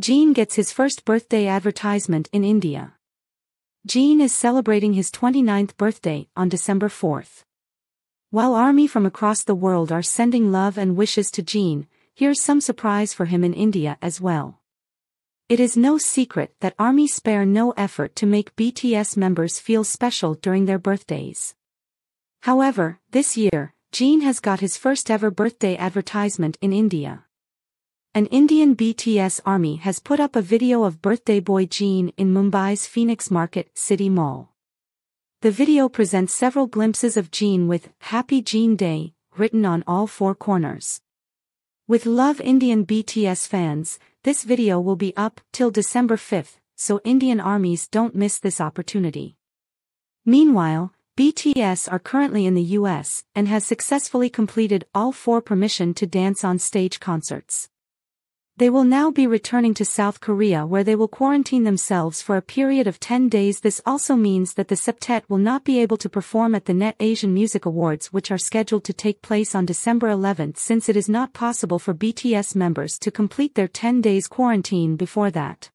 Jean gets his first birthday advertisement in India. Jean is celebrating his 29th birthday on December 4th. While army from across the world are sending love and wishes to Jean, here's some surprise for him in India as well. It is no secret that army spare no effort to make BTS members feel special during their birthdays. However, this year, Jean has got his first ever birthday advertisement in India. An Indian BTS army has put up a video of birthday boy Jean in Mumbai's Phoenix Market City Mall. The video presents several glimpses of Jean with Happy Jean Day written on all four corners. With love Indian BTS fans, this video will be up till December 5, so Indian armies don't miss this opportunity. Meanwhile, BTS are currently in the US and has successfully completed all four permission to dance on stage concerts. They will now be returning to South Korea where they will quarantine themselves for a period of 10 days. This also means that the septet will not be able to perform at the Net Asian Music Awards which are scheduled to take place on December 11 since it is not possible for BTS members to complete their 10 days quarantine before that.